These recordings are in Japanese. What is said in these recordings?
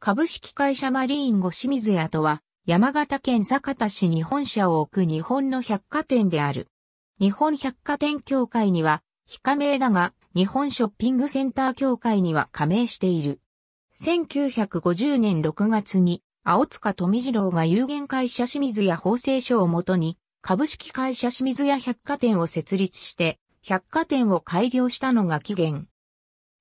株式会社マリーンゴ清水屋とは、山形県酒田市に本社を置く日本の百貨店である。日本百貨店協会には、非加盟だが、日本ショッピングセンター協会には加盟している。1950年6月に、青塚富次郎が有限会社清水屋法制書をもとに、株式会社清水屋百貨店を設立して、百貨店を開業したのが起源。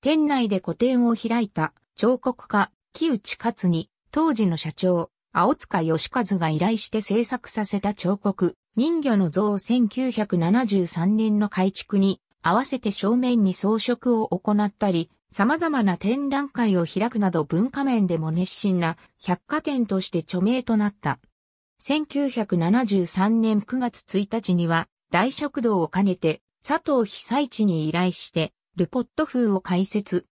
店内で個展を開いた、彫刻家、木内勝に、当時の社長、青塚義和が依頼して制作させた彫刻、人魚の像1973年の改築に、合わせて正面に装飾を行ったり、様々な展覧会を開くなど文化面でも熱心な百貨店として著名となった。1973年9月1日には大食堂を兼ねて佐藤被災地に依頼してルポット風を開設、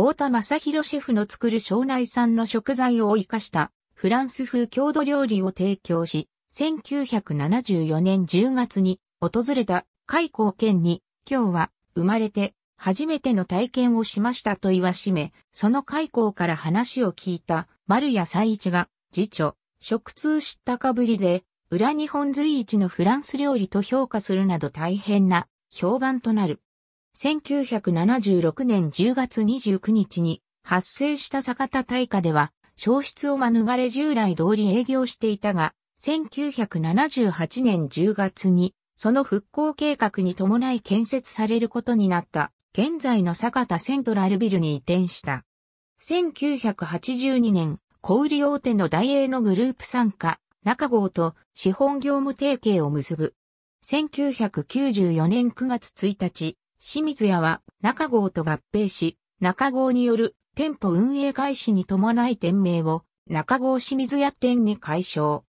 太田正宏シェフの作る庄内産の食材を活かしたフランス風郷土料理を提供し、1974年10月に訪れた海港県に今日は生まれて初めての体験をしましたと言わしめ、その海港から話を聞いた丸谷西一が次女、食通知ったかぶりで裏日本随一のフランス料理と評価するなど大変な評判となる。1976年10月29日に発生した酒田大火では、消失を免れ従来通り営業していたが、1978年10月に、その復興計画に伴い建設されることになった、現在の酒田セントラルビルに移転した。1982年、小売大手の大英のグループ参加、中号と資本業務提携を結ぶ。1994年9月1日、清水屋は中郷と合併し、中郷による店舗運営開始に伴い店名を中郷清水屋店に改称。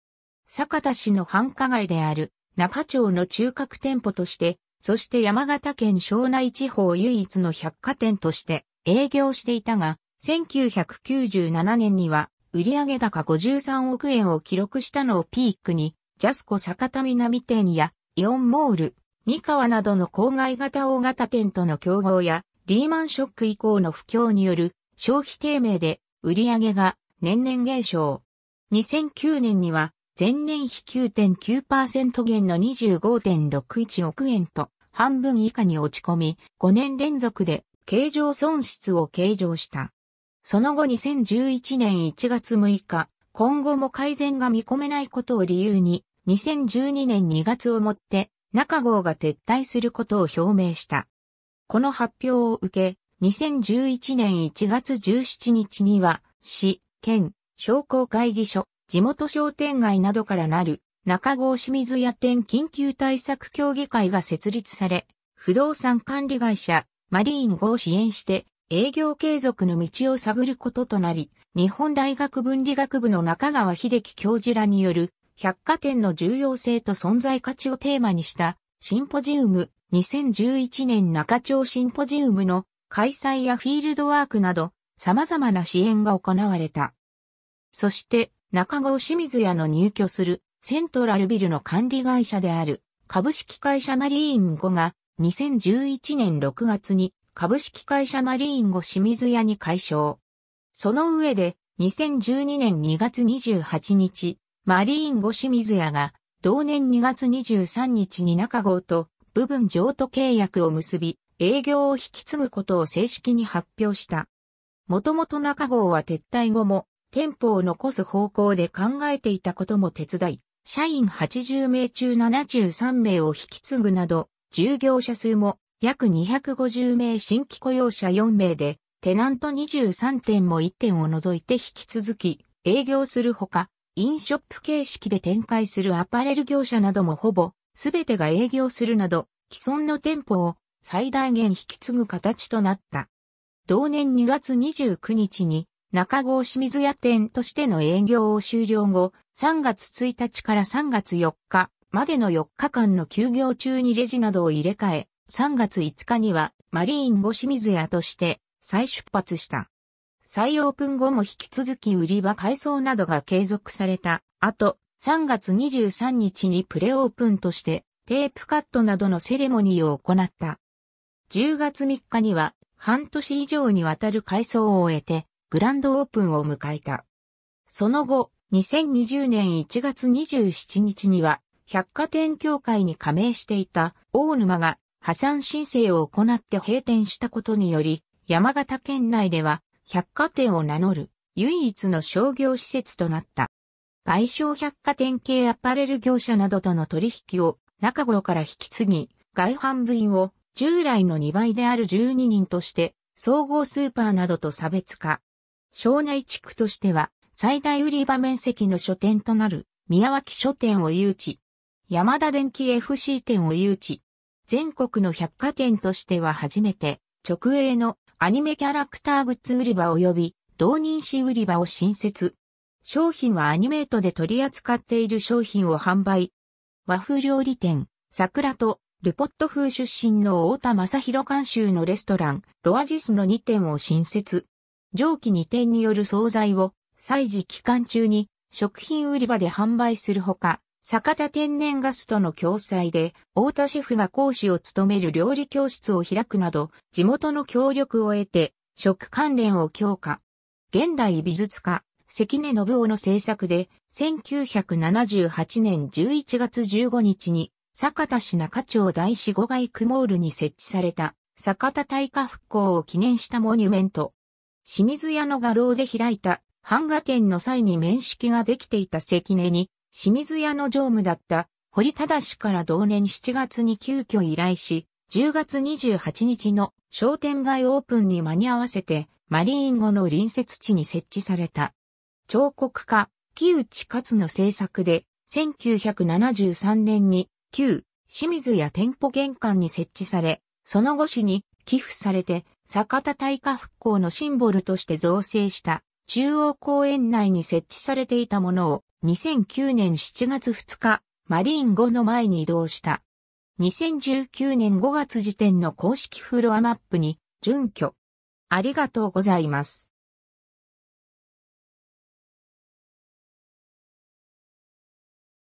坂田市の繁華街である中町の中核店舗として、そして山形県庄内地方唯一の百貨店として営業していたが、1997年には売上高53億円を記録したのをピークに、ジャスコ坂田南店やイオンモール、三河などの郊外型大型店との競合や、リーマンショック以降の不況による消費低迷で売上が年々減少。2009年には前年比9.9%減の25.61億円と半分以下に落ち込み、5年連続で経常損失を計上した。その後2011年1月6日、今後も改善が見込めないことを理由に、2012年2月をもって中郷が撤退することを表明した。この発表を受け、2011年1月17日には、市、県、商工会議所、地元商店街などからなる中郷清水屋店緊急対策協議会が設立され、不動産管理会社、マリーン号を支援して営業継続の道を探ることとなり、日本大学分理学部の中川秀樹教授らによる百貨店の重要性と存在価値をテーマにしたシンポジウム2011年中町シンポジウムの開催やフィールドワークなど様々な支援が行われた。そして中郷清水屋の入居するセントラルビルの管理会社である株式会社マリーン5が2011年6月に株式会社マリーン5清水屋に解消。その上で2012年2月28日、マリーンゴシミズヤが、同年2月23日に中郷と部分譲渡契約を結び、営業を引き継ぐことを正式に発表した。もともと中郷は撤退後も、店舗を残す方向で考えていたことも手伝い、社員80名中73名を引き継ぐなど、従業者数も約250名新規雇用者4名で、テナント23店も1店を除いて引き続き営業するほか、インショップ形式で展開するアパレル業者などもほぼ全てが営業するなど既存の店舗を最大限引き継ぐ形となった。同年2月29日に中郷清水屋店としての営業を終了後、3月1日から3月4日までの4日間の休業中にレジなどを入れ替え、3月5日にはマリーン後清水屋として再出発した。再オープン後も引き続き売り場改装などが継続された後、3月23日にプレオープンとしてテープカットなどのセレモニーを行った。10月3日には半年以上にわたる改装を終えてグランドオープンを迎えた。その後、2020年1月27日には百貨店協会に加盟していた大沼が破産申請を行って閉店したことにより、山形県内では百貨店を名乗る唯一の商業施設となった。外商百貨店系アパレル業者などとの取引を中頃から引き継ぎ、外販部員を従来の2倍である12人として、総合スーパーなどと差別化。庄内地区としては、最大売り場面積の書店となる、宮脇書店を誘致。山田電機 FC 店を誘致。全国の百貨店としては初めて、直営のアニメキャラクターグッズ売り場及び同人誌売り場を新設。商品はアニメートで取り扱っている商品を販売。和風料理店、桜と、ルポット風出身の太田正宏監修のレストラン、ロアジスの2店を新設。上記2店による惣菜を、祭事期間中に、食品売り場で販売するほか、坂田天然ガスとの共催で、太田シェフが講師を務める料理教室を開くなど、地元の協力を得て、食関連を強化。現代美術家、関根信夫の制作で、1978年11月15日に、坂田市中町第四五街クモールに設置された、坂田大火復興を記念したモニュメント。清水屋の画廊で開いた、版画展の際に面識ができていた関根に、清水屋の常務だった堀忠氏から同年7月に急遽依頼し、10月28日の商店街オープンに間に合わせて、マリーン後の隣接地に設置された。彫刻家、木内勝の制作で、1973年に旧清水屋店舗玄関に設置され、その後市に寄付されて、坂田大化復興のシンボルとして造成した中央公園内に設置されていたものを2009年7月2日、マリーン5の前に移動した。2019年5月時点の公式フロアマップに準拠。ありがとうございます。